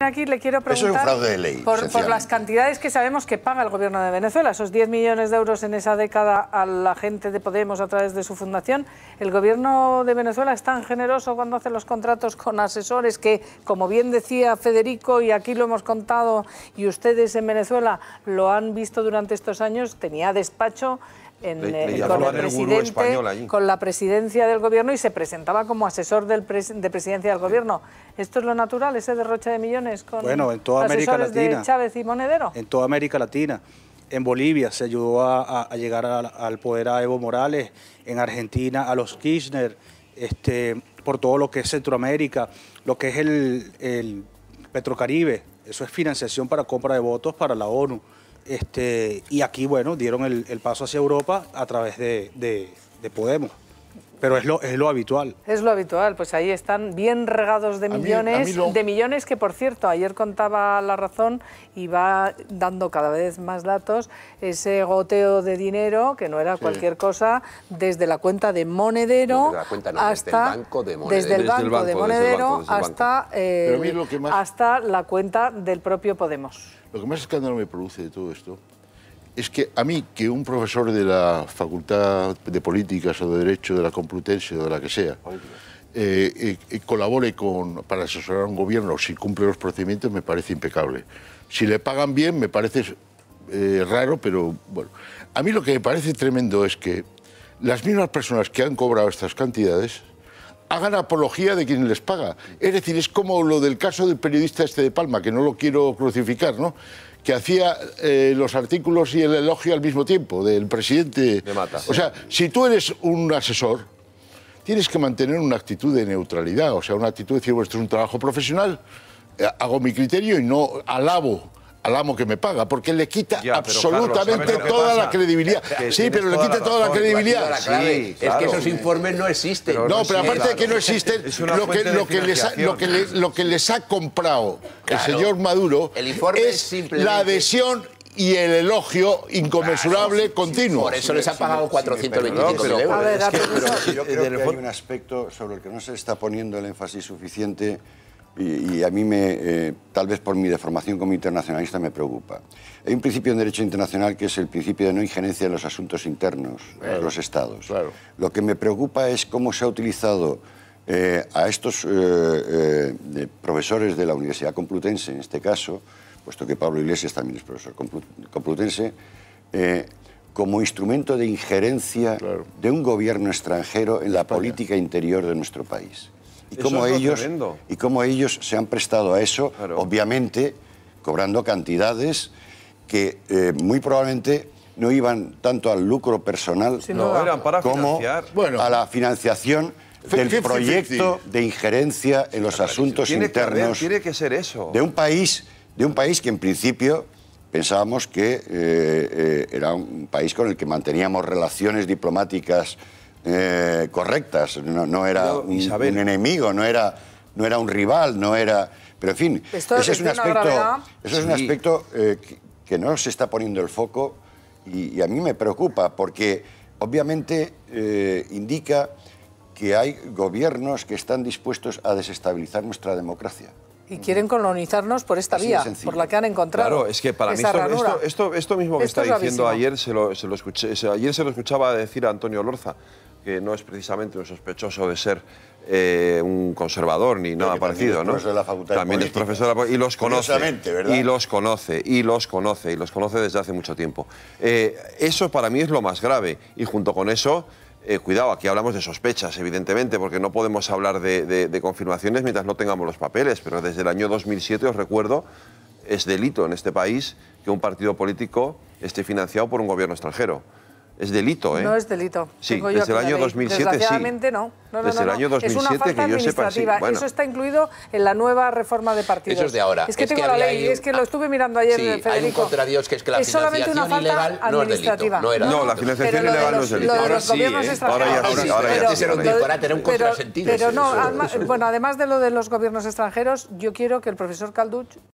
Aquí le quiero preguntar por, por, las cantidades que sabemos que paga el gobierno de Venezuela, esos 10 millones de euros en esa década a la gente de Podemos a través de su fundación. ¿El gobierno de Venezuela es tan generoso cuando hace los contratos con asesores que, como bien decía Federico, y aquí lo hemos contado, y ustedes en Venezuela lo han visto durante estos años, tenía despacho en, eh, con el con la presidencia del gobierno y se presentaba como asesor del de presidencia del gobierno. ¿Esto es lo natural, ese derroche de millones con bueno, en toda América Latina, de Chávez y Monedero? En toda América Latina. En Bolivia se ayudó a, llegar al poder a Evo Morales, en Argentina a los Kirchner, este, por todo lo que es Centroamérica, lo que es el, el Petrocaribe. Eso es financiación para compra de votos para la ONU. Este, y aquí, bueno, dieron el, paso hacia Europa a través de Podemos. Pero es lo, es lo habitual. Es lo habitual, pues ahí están bien regados de millones, de millones que por cierto, ayer contaba La Razón y va dando cada vez más datos, ese goteo de dinero, que no era cualquier cosa, desde la cuenta de Monedero hasta... Desde el banco de Monedero. hasta, hasta la cuenta del propio Podemos. Lo que más escándalo me produce de todo esto es que a mí, que un profesor de la Facultad de Políticas o de Derecho de la Complutense o de la que sea, eh, eh, eh, colabore con, para asesorar a un gobierno si cumple los procedimientos, me parece impecable. Si le pagan bien, me parece raro, pero bueno. A mí lo que me parece tremendo es que las mismas personas que han cobrado estas cantidades hagan apología de quien les paga. Es decir, es como lo del caso del periodista este de Palma, que no lo quiero crucificar, ¿no? que hacía eh, los artículos y el elogio al mismo tiempo del presidente. Me mata. O sea, si tú eres un asesor, tienes que mantener una actitud de neutralidad, o sea, una actitud de decir, esto es un trabajo profesional, eh, hago mi criterio y no alabo al amo que me paga, porque le quita absolutamente toda la credibilidad. sí, pero le quita toda la, credibilidad. sí, Es que esos informes no existen. no, pero aparte de que no existen, lo que, lo, que les ha, lo, que lo que les ha comprado el señor Maduro es, la adhesión y el elogio inconmensurable continuo. por eso les ha pagado 425 euros. yo que hay un aspecto sobre el que no se está poniendo el énfasis suficiente y, a mí me, eh, tal vez por mi deformación como internacionalista me preocupa. Hay un principio en derecho internacional que es el principio de no injerencia en los asuntos internos de eh, los estados. Lo que me preocupa es cómo se ha utilizado eh, a estos profesores de la Universidad Complutense, en este caso, puesto que Pablo Iglesias también es profesor complutense, como instrumento de injerencia de un gobierno extranjero en la política interior de nuestro país. Y cómo, ellos, y ellos se han prestado a eso, obviamente cobrando cantidades que eh, muy probablemente no iban tanto al lucro personal eran para como a la financiación del proyecto de injerencia en los asuntos internos. De un país, de un país que en principio pensábamos que eh, eh, era un país con el que manteníamos relaciones diplomáticas eh, correctas. No, era un, enemigo, no era, no era un rival, no era. Pero en fin, ese es, un aspecto, eso es un aspecto eh, que, no se está poniendo el foco y, a mí me preocupa porque obviamente eh, indica que hay gobiernos que están dispuestos a desestabilizar nuestra democracia. Y quieren colonizarnos por esta vía, por la que han encontrado. Claro, es que para mí esto, esto, mismo que está diciendo ayer, lo, escuché, ayer se lo escuchaba decir a Antonio Lorza que no es precisamente un sospechoso de ser eh, un conservador ni nada parecido, ¿no? También es profesora de la y los conoce, y los conoce, y los conoce, y los conoce desde hace mucho tiempo. Eh, eso para mí es lo más grave y junto con eso. Eh, cuidado, aquí hablamos de sospechas, evidentemente, porque no podemos hablar de, de confirmaciones mientras no tengamos los papeles, pero desde el año 2007, os recuerdo, es delito en este país que un partido político esté financiado por un gobierno extranjero. Es delito, ¿eh? No es delito. Sí, desde el año 2007 Desgraciadamente, sí. no. no, desde el año 2007 que yo sepa sí. bueno. Eso está incluido en la nueva reforma de partidos. Eso es de ahora. Es que tengo la ley, es que lo estuve mirando ayer, el Federico. hay un contradios que es que la es financiación una ilegal no es delito. No, la financiación ilegal no es delito. Ahora sí, ¿eh? ahora ya ahora sí. Ahora ya un un contrasentido. Pero no, bueno, además de lo de los gobiernos extranjeros, yo quiero que el profesor Calduch